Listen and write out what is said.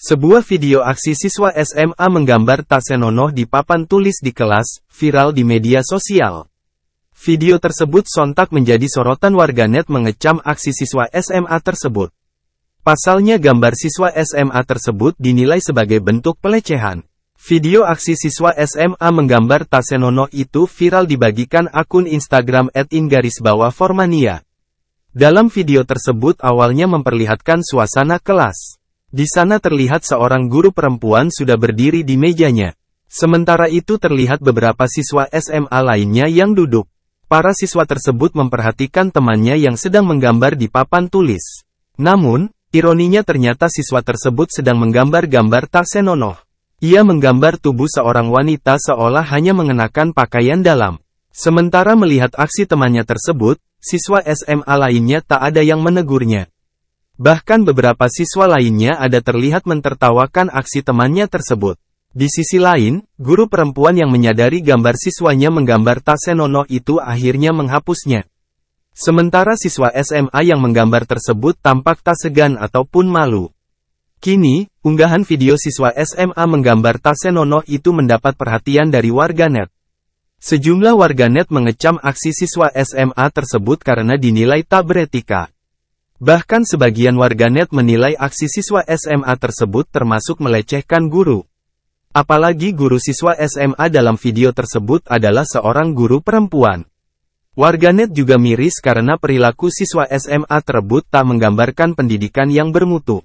Sebuah video aksi siswa SMA menggambar Tasenono di papan tulis di kelas, viral di media sosial. Video tersebut sontak menjadi sorotan warganet mengecam aksi siswa SMA tersebut. Pasalnya gambar siswa SMA tersebut dinilai sebagai bentuk pelecehan. Video aksi siswa SMA menggambar Tasenono itu viral dibagikan akun Instagram @in_formania. Dalam video tersebut awalnya memperlihatkan suasana kelas. Di sana terlihat seorang guru perempuan sudah berdiri di mejanya. Sementara itu terlihat beberapa siswa SMA lainnya yang duduk. Para siswa tersebut memperhatikan temannya yang sedang menggambar di papan tulis. Namun, ironinya ternyata siswa tersebut sedang menggambar gambar Tarsenono. Ia menggambar tubuh seorang wanita seolah hanya mengenakan pakaian dalam. Sementara melihat aksi temannya tersebut, siswa SMA lainnya tak ada yang menegurnya. Bahkan beberapa siswa lainnya ada terlihat mentertawakan aksi temannya tersebut. Di sisi lain, guru perempuan yang menyadari gambar siswanya menggambar Tasenono itu akhirnya menghapusnya. Sementara siswa SMA yang menggambar tersebut tampak tak segan ataupun malu. Kini, unggahan video siswa SMA menggambar Tasenono itu mendapat perhatian dari warganet. Sejumlah warganet mengecam aksi siswa SMA tersebut karena dinilai tak beretika. Bahkan sebagian warganet menilai aksi siswa SMA tersebut termasuk melecehkan guru. Apalagi guru siswa SMA dalam video tersebut adalah seorang guru perempuan. Warganet juga miris karena perilaku siswa SMA tersebut tak menggambarkan pendidikan yang bermutu.